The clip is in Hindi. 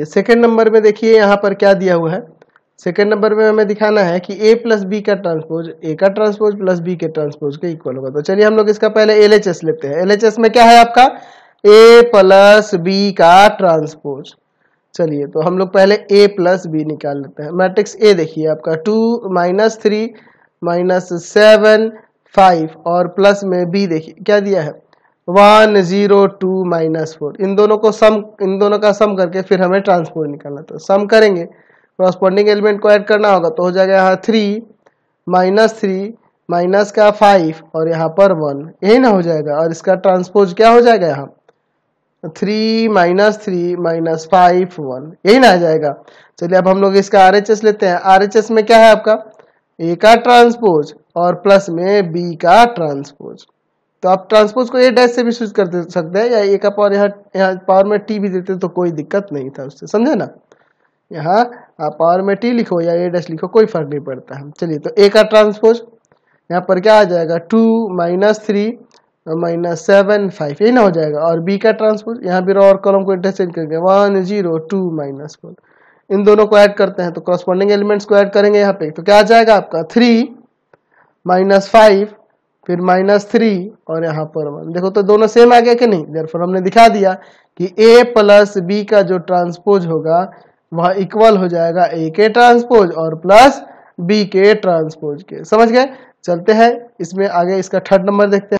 ये सेकेंड नंबर में देखिए यहाँ पर क्या दिया हुआ है सेकेंड नंबर में हमें दिखाना है कि ए प्लस बी का ट्रांसपोज ए का ट्रांसपोज प्लस बी के ट्रांसपोज के इक्वल होगा तो चलिए हम लोग इसका पहले एल एच एस लेते हैं एल एच एस में क्या है आपका ए प्लस बी का ट्रांसपोज चलिए तो हम लोग पहले ए प्लस बी निकाल लेते हैं मैट्रिक्स ए देखिए आपका two minus three minus seven five और प्लस में बी देखिए क्या दिया है one zero two minus four इन दोनों को सम इन दोनों का सम करके फिर हमें ट्रांसपोर्ट निकालना तो सम करेंगे करस्पॉन्डिंग एलिमेंट को ऐड करना होगा तो हो जाएगा यहाँ थ्री माइनस थ्री माइनस का फाइव और यहाँ पर वन यही ना हो जाएगा और इसका ट्रांसपोज क्या हो जाएगा यहाँ three minus three minus five one यही ना आ जाएगा चलिए अब हम लोग इसका आर लेते हैं आर एच एस में क्या है आपका ए का ट्रांसपोज और प्लस में बी का ट्रांसपोज तो आप ट्रांसपोज को ए डैश से भी स्विच कर सकते हैं या ए का पावर यहाँ यहाँ पावर में टी भी देते तो कोई दिक्कत नहीं था उससे समझे ना यहाँ आप पावर में टी लिखो या ए डैश लिखो कोई फर्क नहीं पड़ता है चलिए तो ए का ट्रांसपोज यहाँ पर क्या आ जाएगा two minus three minus seven five ये ना हो जाएगा और बी का ट्रांसपोज यहाँ भी और कॉलम को चेंज करके one zero two minus one इन दोनों को ऐड करते हैं तो कॉरस्पॉन्डिंग एलिमेंट्स को ऐड करेंगे यहाँ पे तो क्या आ जाएगा आपका थ्री माइनस फाइव फिर माइनस थ्री और यहाँ पर वन देखो तो दोनों सेम आ गया कि नहीं देर हमने दिखा दिया कि ए प्लस बी का जो ट्रांसपोज होगा वह इक्वल हो जाएगा ए के ट्रांसपोज और प्लस बी के ट्रांसपोज के समझ गए चलते हैं इसमें आगे इसका थर्ड नंबर देखते हैं